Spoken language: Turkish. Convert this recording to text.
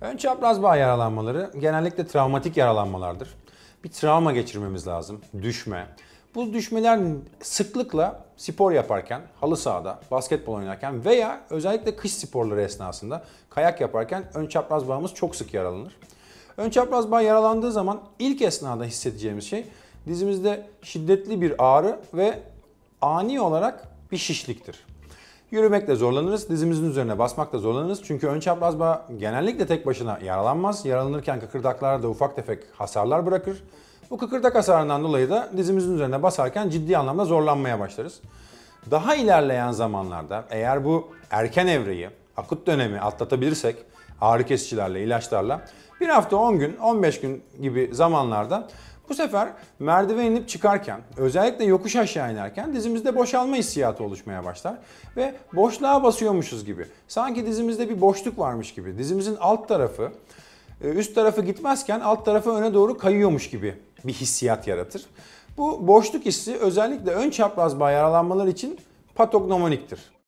Ön çapraz bağ yaralanmaları genellikle travmatik yaralanmalardır. Bir travma geçirmemiz lazım. Düşme. Bu düşmeler sıklıkla spor yaparken, halı sahada, basketbol oynarken veya özellikle kış sporları esnasında kayak yaparken ön çapraz bağımız çok sık yaralanır. Ön çapraz bağ yaralandığı zaman ilk esnada hissedeceğimiz şey dizimizde şiddetli bir ağrı ve ani olarak bir şişliktir. Yürümekle zorlanırız, dizimizin üzerine basmakla zorlanırız. Çünkü ön çapraz genellikle tek başına yaralanmaz. Yaralanırken kıkırdaklarda da ufak tefek hasarlar bırakır. Bu kıkırdak hasarından dolayı da dizimizin üzerine basarken ciddi anlamda zorlanmaya başlarız. Daha ilerleyen zamanlarda eğer bu erken evreyi, akut dönemi atlatabilirsek ağrı kesicilerle, ilaçlarla bir hafta 10 gün, 15 gün gibi zamanlarda bu sefer merdiven inip çıkarken, özellikle yokuş aşağı inerken dizimizde boşalma hissiyatı oluşmaya başlar ve boşluğa basıyormuşuz gibi. Sanki dizimizde bir boşluk varmış gibi. Dizimizin alt tarafı e, üst tarafı gitmezken alt tarafı öne doğru kayıyormuş gibi bir hissiyat yaratır. Bu boşluk hissi özellikle ön çapraz bağ yaralanmalar için patognomoniktir.